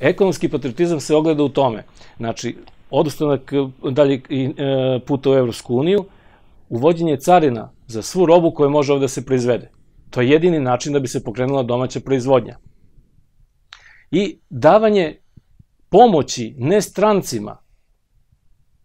Ekonomski patriotizam se ogleda u tome. Znači, odustanak eh, dalje eh, puta u Evropsku uniju, uvođenje carina za svu robu koja može ovde da se proizvede. To je jedini način da bi se pokrenula domaća proizvodnja. I davanje pomoći ne strancima,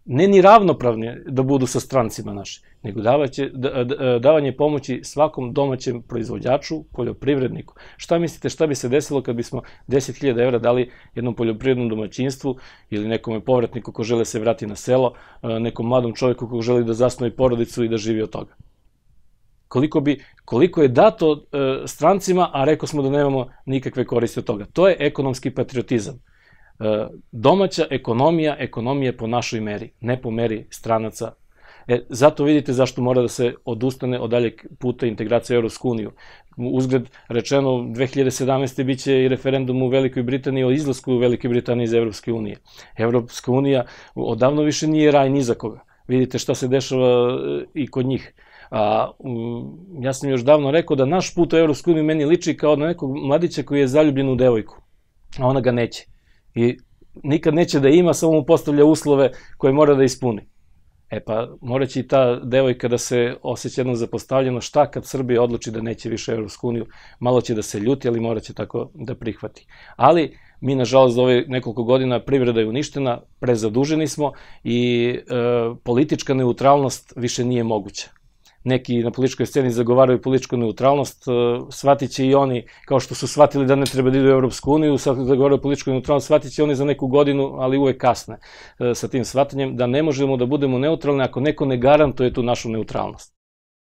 ne ni ravnopravne da budu sa strancima naši, nego davaće, da, da e, davanje pomoći svakom domaćem proizvođaču, poljoprivredniku. Šta mislite šta bi se desilo kad bismo 10.000 evra dali jednom poljoprivrednom domaćinstvu ili nekom povratniku ko žele se vrati na selo, e, nekom mladom čovjeku ko želi da zasnovi porodicu i da živi od toga? koliko, bi, koliko je dato e, strancima, a rekao smo da nemamo nikakve koriste od toga. To je ekonomski patriotizam. E, domaća ekonomija, ekonomije po našoj meri, ne po meri stranaca. E, zato vidite zašto mora da se odustane od daljeg puta integracije u Europsku uniju. Uzgled rečeno, 2017. biće i referendum u Velikoj Britaniji o izlasku u Velike Britanije iz Evropske unije. Evropska unija odavno više nije raj ni za koga. Vidite šta se dešava e, i kod njih. A, um, ja sam još davno rekao da naš put u Evropsku uniju meni liči kao na nekog mladića koji je zaljubljen u devojku, a ona ga neće i nikad neće da ima, samo mu postavlja uslove koje mora da ispuni. E pa, mora će i ta devojka da se osjeća jednom zapostavljeno, šta kad Srbija odluči da neće više Evropsku uniju, malo će da se ljuti, ali mora će tako da prihvati. Ali, mi, nažalost, za ove nekoliko godina privreda je uništena, prezaduženi smo i e, politička neutralnost više nije moguća neki na političkoj sceni zagovaraju političku neutralnost, e, shvatit će i oni, kao što su shvatili da ne treba da idu u Evropsku uniju, sad zagovaraju političku neutralnost, shvatit će oni za neku godinu, ali uvek kasne e, sa tim shvatanjem, da ne možemo da budemo neutralni ako neko ne garantuje tu našu neutralnost.